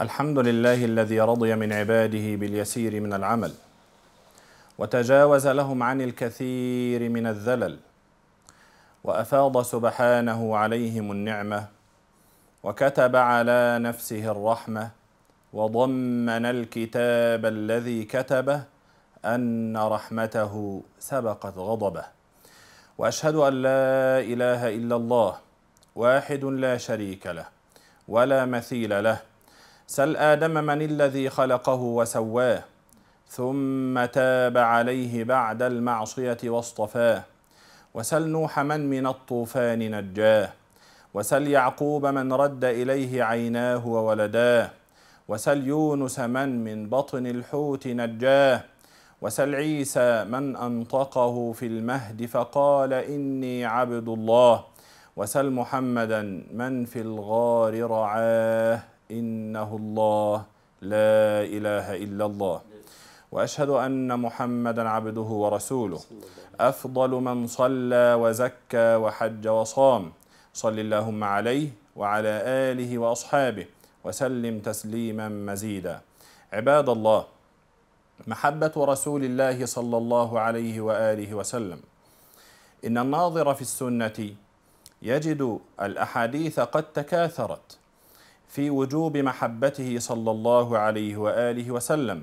الحمد لله الذي رضي من عباده باليسير من العمل وتجاوز لهم عن الكثير من الذلل وافاض سبحانه عليهم النعمه وكتب على نفسه الرحمه وضمن الكتاب الذي كتبه ان رحمته سبقت غضبه واشهد ان لا اله الا الله واحد لا شريك له ولا مثيل له سل آدم من الذي خلقه وسواه ثم تاب عليه بعد المعصية واصطفاه وسل نوح من من الطوفان نجاه وسل يعقوب من رد إليه عيناه وولداه وسل يونس من من بطن الحوت نجاه وسل عيسى من أنطقه في المهد فقال إني عبد الله وسل محمدا من في الغار رعاه إنه الله لا إله إلا الله وأشهد أن محمدا عبده ورسوله أفضل من صلى وزكى وحج وصام صل اللهم عليه وعلى آله وأصحابه وسلم تسليما مزيدا عباد الله محبة رسول الله صلى الله عليه وآله وسلم إن الناظر في السنة يجد الأحاديث قد تكاثرت في وجوب محبته صلى الله عليه واله وسلم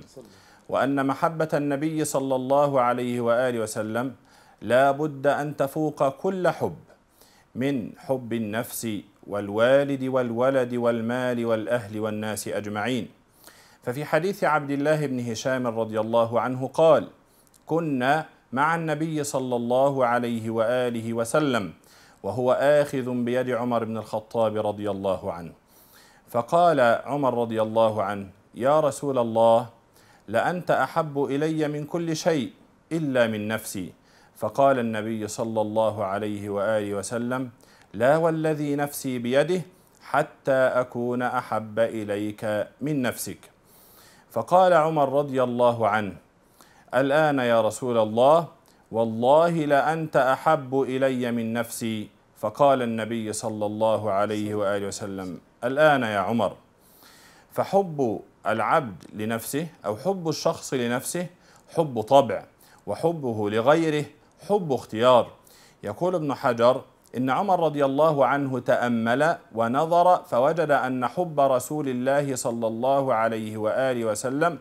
وان محبه النبي صلى الله عليه واله وسلم لا بد ان تفوق كل حب من حب النفس والوالد والولد والمال والاهل والناس اجمعين ففي حديث عبد الله بن هشام رضي الله عنه قال كنا مع النبي صلى الله عليه واله وسلم وهو اخذ بيد عمر بن الخطاب رضي الله عنه فقال عمر رضي الله عنه يا رسول الله لانت احب الي من كل شيء الا من نفسي فقال النبي صلى الله عليه واله وسلم لا والذي نفسي بيده حتى اكون احب اليك من نفسك فقال عمر رضي الله عنه الان يا رسول الله والله لانت احب الي من نفسي فقال النبي صلى الله عليه واله وسلم الآن يا عمر فحب العبد لنفسه أو حب الشخص لنفسه حب طبع وحبه لغيره حب اختيار يقول ابن حجر إن عمر رضي الله عنه تأمل ونظر فوجد أن حب رسول الله صلى الله عليه وآله وسلم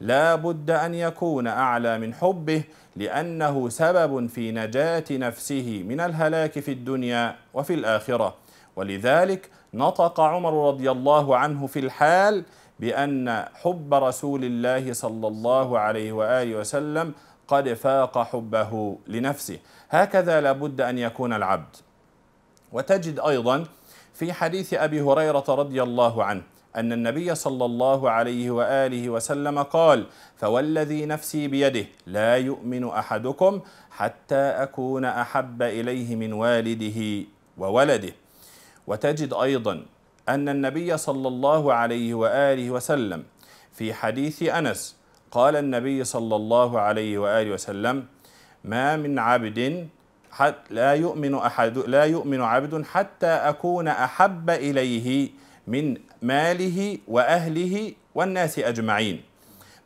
لا بد أن يكون أعلى من حبه لأنه سبب في نجاة نفسه من الهلاك في الدنيا وفي الآخرة ولذلك نطق عمر رضي الله عنه في الحال بأن حب رسول الله صلى الله عليه وآله وسلم قد فاق حبه لنفسه هكذا لابد أن يكون العبد وتجد أيضا في حديث أبي هريرة رضي الله عنه أن النبي صلى الله عليه وآله وسلم قال فوالذي نفسي بيده لا يؤمن أحدكم حتى أكون أحب إليه من والده وولده وتجد أيضا أن النبي صلى الله عليه وآله وسلم في حديث أنس قال النبي صلى الله عليه وآله وسلم ما من عبد لا يؤمن أحد لا يؤمن عبد حتى أكون أحب إليه من ماله وأهله والناس أجمعين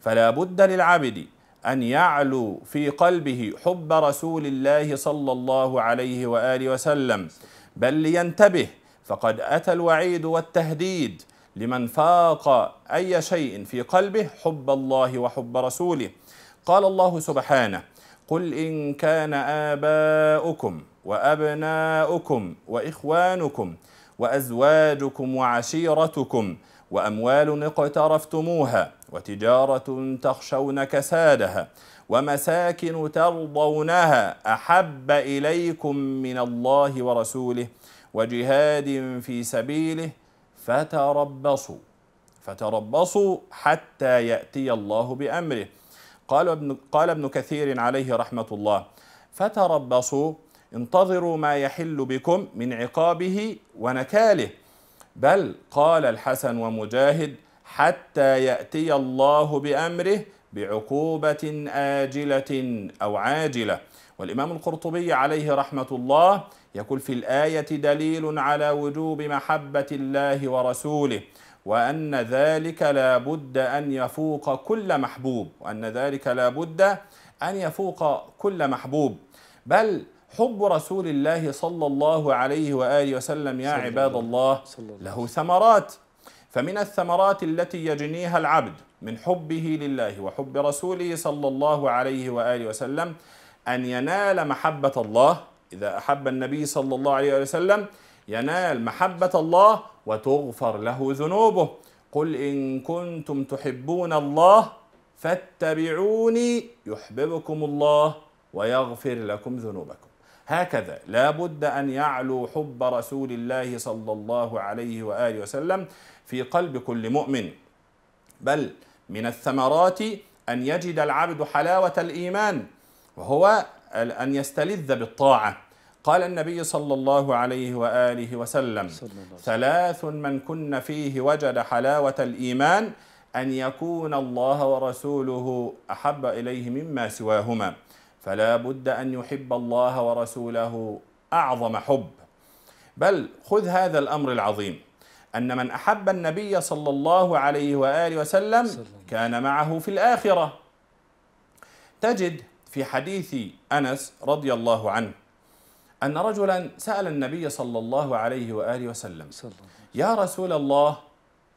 فلا بد للعبد أن يعلو في قلبه حب رسول الله صلى الله عليه وآله وسلم بل لينتبه فقد أتى الوعيد والتهديد لمن فاق أي شيء في قلبه حب الله وحب رسوله قال الله سبحانه قل إن كان آباؤكم وأبناؤكم وإخوانكم وأزواجكم وعشيرتكم وأموال اقترفتموها وتجارة تخشون كسادها ومساكن ترضونها أحب إليكم من الله ورسوله وجهاد في سبيله فتربصوا فتربصوا حتى يأتي الله بأمره قال ابن, قال ابن كثير عليه رحمة الله فتربصوا انتظروا ما يحل بكم من عقابه ونكاله بل قال الحسن ومجاهد حتى يأتي الله بأمره بعقوبة آجلة أو عاجلة والإمام القرطبي عليه رحمة الله يقول في الآية دليل على وجوب محبة الله ورسوله وأن ذلك لا بد أن يفوق كل محبوب وأن ذلك لا بد أن يفوق كل محبوب بل حب رسول الله صلى الله عليه وآله وسلم يا عباد الله له ثمرات فمن الثمرات التي يجنيها العبد من حبه لله وحب رسوله صلى الله عليه وآله وسلم أن ينال محبة الله إذا أحب النبي صلى الله عليه وسلم ينال محبة الله وتغفر له ذنوبه قل إن كنتم تحبون الله فاتبعوني يحببكم الله ويغفر لكم ذنوبكم هكذا لا بد أن يعلو حب رسول الله صلى الله عليه وآله وسلم في قلب كل مؤمن بل من الثمرات أن يجد العبد حلاوة الإيمان وهو أن يستلذ بالطاعة قال النبي صلى الله عليه وآله وسلم ثلاث من كن فيه وجد حلاوة الإيمان أن يكون الله ورسوله أحب إليه مما سواهما فلا بد أن يحب الله ورسوله أعظم حب بل خذ هذا الأمر العظيم أن من أحب النبي صلى الله عليه وآله وسلم كان معه في الآخرة تجد في حديث انس رضي الله عنه ان رجلا سال النبي صلى الله عليه واله وسلم يا رسول الله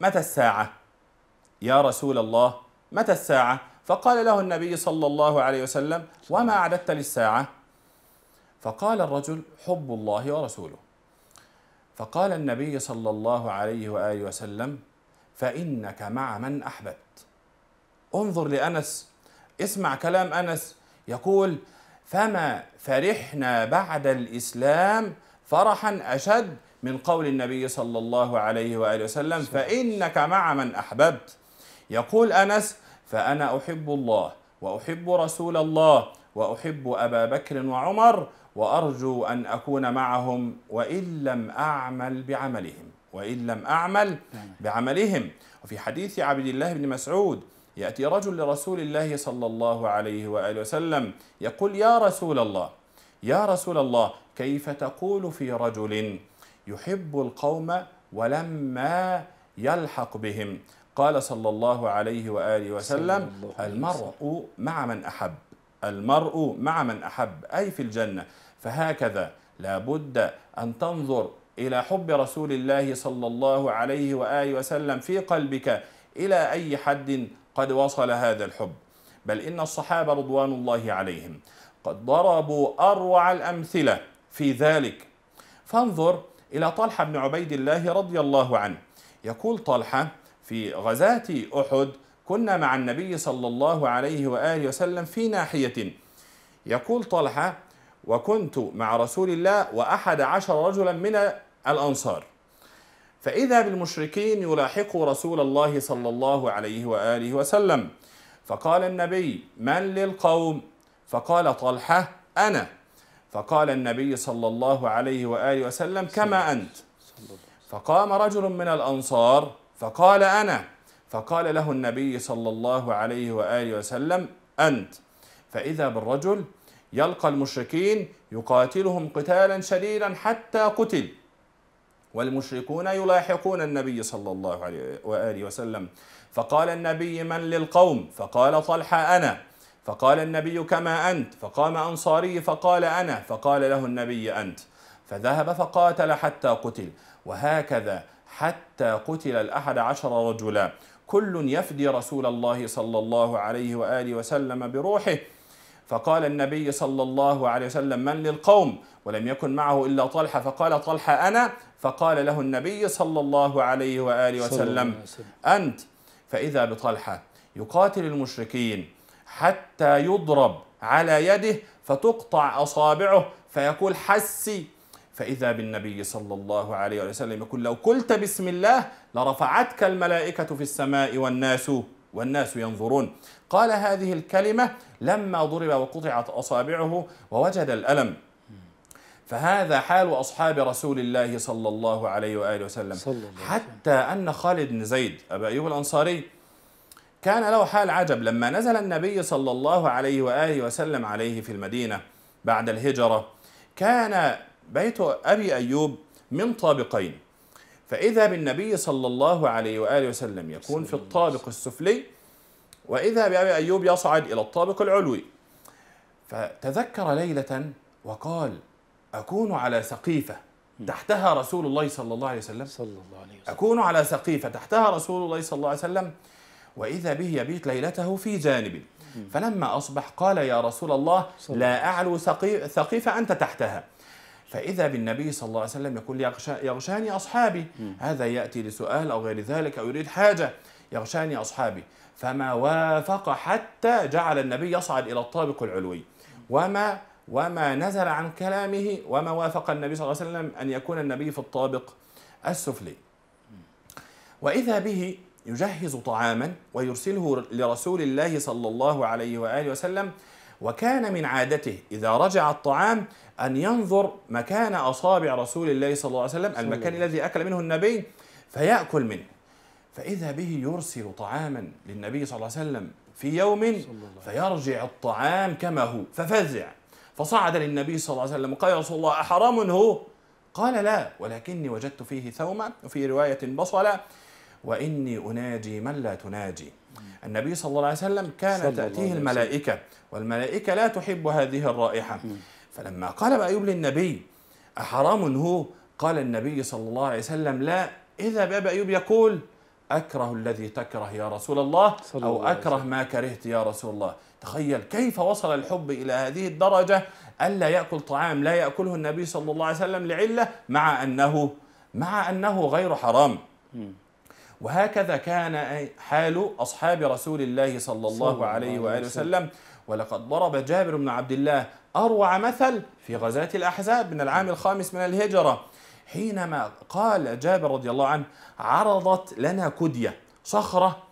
متى الساعه يا رسول الله متى الساعه فقال له النبي صلى الله عليه وسلم وما اعددت للساعه فقال الرجل حب الله ورسوله فقال النبي صلى الله عليه واله وسلم فانك مع من احببت انظر لانس اسمع كلام انس يقول فما فرحنا بعد الإسلام فرحا أشد من قول النبي صلى الله عليه وآله وسلم فإنك مع من أحببت يقول أنس فأنا أحب الله وأحب رسول الله وأحب أبا بكر وعمر وأرجو أن أكون معهم وإن لم أعمل بعملهم وإن لم أعمل نعم. بعملهم وفي حديث عبد الله بن مسعود يأتي رجل لرسول الله صلى الله عليه وآله وسلم يقول يا رسول الله يا رسول الله كيف تقول في رجل يحب القوم ولما يلحق بهم قال صلى الله عليه وآله وسلم المرء مع من أحب المرء مع من أحب أي في الجنة فهكذا لابد أن تنظر إلى حب رسول الله صلى الله عليه وآله وسلم في قلبك إلى أي حد قد وصل هذا الحب بل إن الصحابة رضوان الله عليهم قد ضربوا أروع الأمثلة في ذلك فانظر إلى طلحة بن عبيد الله رضي الله عنه يقول طلحة في غزاة أحد كنا مع النبي صلى الله عليه وآله وسلم في ناحية يقول طلحة وكنت مع رسول الله وأحد عشر رجلا من الأنصار فإذا بالمشركين يلاحقوا رسول الله صلى الله عليه وآله وسلم فقال النبي من للقوم فقال طلحة أنا فقال النبي صلى الله عليه وآله وسلم كما أنت فقام رجل من الأنصار فقال أنا فقال له النبي صلى الله عليه وآله وسلم أنت فإذا بالرجل يلقى المشركين يقاتلهم قتالا شديدا حتى قتل والمشركون يلاحقون النبي صلى الله عليه وآله وسلم فقال النبي من للقوم فقال طلحة أنا فقال النبي كما أنت فقام أنصاري فقال أنا فقال له النبي أنت فذهب فقاتل حتى قتل وهكذا حتى قتل الأحد عشر رجلا كل يفدي رسول الله صلى الله عليه وآله وسلم بروحه فقال النبي صلى الله عليه وسلم من للقوم ولم يكن معه إلا طلحة فقال طلحة أنا فقال له النبي صلى الله عليه وآله وسلم أنت فإذا بطلحة يقاتل المشركين حتى يضرب على يده فتقطع أصابعه فيقول حسي فإذا بالنبي صلى الله عليه وسلم يقول لو قلت بسم الله لرفعتك الملائكة في السماء والناس والناس ينظرون قال هذه الكلمة لما ضرب وقطعت أصابعه ووجد الألم فهذا حال أصحاب رسول الله صلى الله عليه وآله وسلم حتى أن خالد بن زيد أبا أيوب الأنصاري كان له حال عجب لما نزل النبي صلى الله عليه وآله وسلم عليه في المدينة بعد الهجرة كان بيت أبي أيوب من طابقين فإذا بالنبي صلى الله عليه وآله وسلم يكون في الطابق السفلي وإذا بأبي أيوب يصعد إلى الطابق العلوي فتذكر ليلة وقال أكون على سقيفة تحتها رسول الله صلى الله عليه وسلم صلى الله عليه وسلم أكون على سقيفة تحتها رسول الله صلى الله عليه وسلم وإذا به يبيت ليلته في جانب فلما أصبح قال يا رسول الله لا أعلو ثقيفة أنت تحتها فإذا بالنبي صلى الله عليه وسلم يقول يغشاني أصحابي هذا يأتي لسؤال أو غير ذلك أو يريد حاجة يغشاني أصحابي فما وافق حتى جعل النبي يصعد إلى الطابق العلوي وما وما نزل عن كلامه وما وافق النبي صلى الله عليه وسلم أن يكون النبي في الطابق السفلي وإذا به يجهز طعاما ويرسله لرسول الله صلى الله عليه وآله وسلم وكان من عادته إذا رجع الطعام أن ينظر مكان أصابع رسول الله صلى الله عليه وسلم المكان الذي أكل منه النبي فيأكل منه فإذا به يرسل طعاما للنبي صلى الله عليه وسلم في يوم فيرجع الطعام كما هو ففزع فصعد للنبي صلى الله عليه وسلم قال يا رسول الله أحرام هو؟ قال لا ولكني وجدت فيه ثوما وفي رواية بصلة وإني أناجي من لا تناجي النبي صلى الله عليه وسلم كان تأتيه الملائكة والملائكة لا تحب هذه الرائحة فلما قال أيوب للنبي أحرام هو قال النبي صلى الله عليه وسلم لا إذا باب أيوب يقول أكره الذي تكره يا رسول الله أو أكره ما كرهت يا رسول الله تخيل كيف وصل الحب إلى هذه الدرجة ألا يأكل طعام لا يأكله النبي صلى الله عليه وسلم لعلة مع أنه مع أنه غير حرام وهكذا كان حال أصحاب رسول الله صلى الله عليه وآله وسلم ولقد ضرب جابر بن عبد الله أروع مثل في غزاة الأحزاب من العام الخامس من الهجرة حينما قال جابر رضي الله عنه عرضت لنا كدية صخرة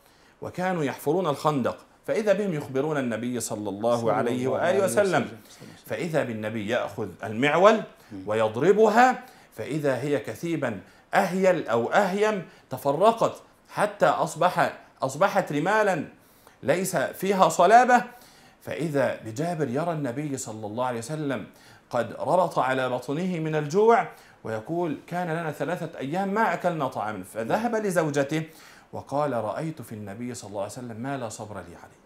وكانوا يحفرون الخندق فإذا بهم يخبرون النبي صلى الله عليه وآله وسلم فإذا بالنبي يأخذ المعول ويضربها فإذا هي كثيبا أهيل أو أهيم تفرقت حتى أصبح أصبحت رمالا ليس فيها صلابة فإذا بجابر يرى النبي صلى الله عليه وسلم قد ربط على بطنه من الجوع ويقول كان لنا ثلاثة أيام ما أكلنا طعاما فذهب لزوجته وقال رأيت في النبي صلى الله عليه وسلم ما لا صبر لي عليه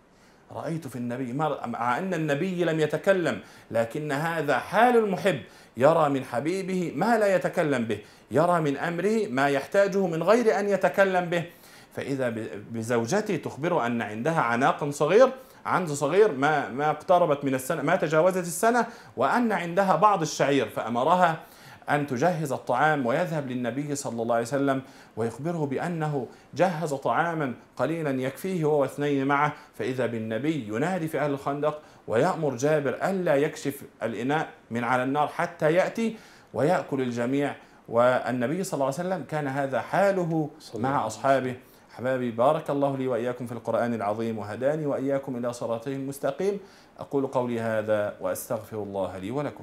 رأيت في النبي مع أن النبي لم يتكلم لكن هذا حال المحب يرى من حبيبه ما لا يتكلم به يرى من أمره ما يحتاجه من غير أن يتكلم به فإذا بزوجتي تخبره أن عندها عناق صغير عنز صغير ما ما اقتربت من السنة ما تجاوزت السنة وأن عندها بعض الشعير فأمرها أن تجهز الطعام ويذهب للنبي صلى الله عليه وسلم ويخبره بأنه جهز طعاما قليلا يكفيه هو واثنين معه فإذا بالنبي ينادي في أهل الخندق ويأمر جابر ألا يكشف الإناء من على النار حتى يأتي ويأكل الجميع والنبي صلى الله عليه وسلم كان هذا حاله مع أصحابه حبابي بارك الله لي وإياكم في القرآن العظيم وهداني وإياكم إلى صراطه المستقيم أقول قولي هذا وأستغفر الله لي ولكم